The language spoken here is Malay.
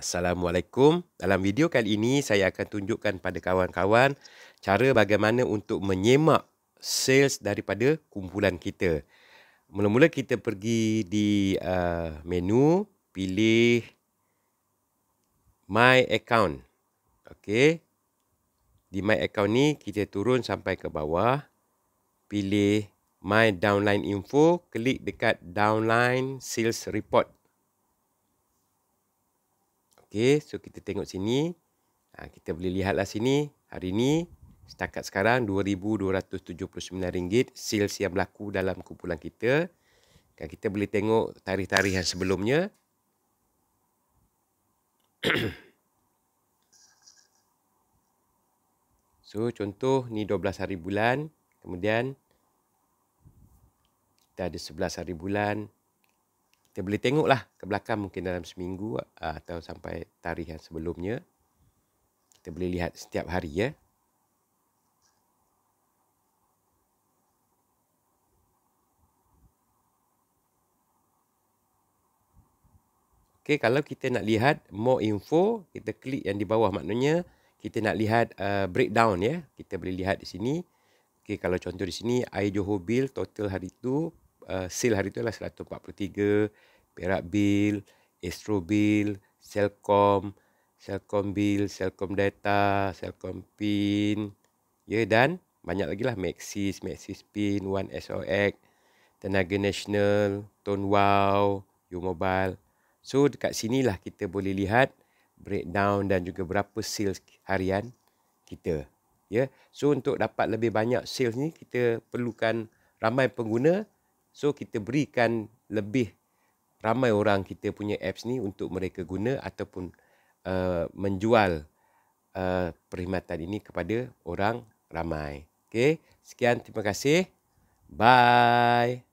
Assalamualaikum. Dalam video kali ini saya akan tunjukkan pada kawan-kawan cara bagaimana untuk menyemak sales daripada kumpulan kita. Mula-mula kita pergi di uh, menu pilih my account. Okey. Di my account ni kita turun sampai ke bawah pilih my downline info, klik dekat downline sales report. Okey, so kita tengok sini. Ha, kita boleh lihatlah sini. Hari ini, setakat sekarang RM2,279 sales yang berlaku dalam kumpulan kita. Dan kita boleh tengok tarikh-tarikh yang sebelumnya. so, contoh ni 12 hari bulan. Kemudian, kita ada 11 hari bulan kita boleh tengok lah ke belakang mungkin dalam seminggu ah, atau sampai tarikh yang sebelumnya. Kita boleh lihat setiap hari ya. Okay, kalau kita nak lihat more info, kita klik yang di bawah maknanya kita nak lihat uh, breakdown ya. Kita boleh lihat di sini. Okay, kalau contoh di sini, air Johor Bill total hari itu uh, sale hari tu adalah 143, Perak Bill, Astro Bill, Selcom, Selcom Bill, Selcom Data, Selcom PIN, ya yeah, dan banyak lagi lah, Maxis, Maxis PIN, One sox Tenaga National, Tone Wow, U Mobile. So dekat sini lah kita boleh lihat breakdown dan juga berapa sales harian kita. Ya. Yeah. So untuk dapat lebih banyak sales ni kita perlukan ramai pengguna So kita berikan lebih ramai orang kita punya apps ni untuk mereka guna ataupun uh, menjual uh, perkhidmatan ini kepada orang ramai. Okay, sekian terima kasih. Bye.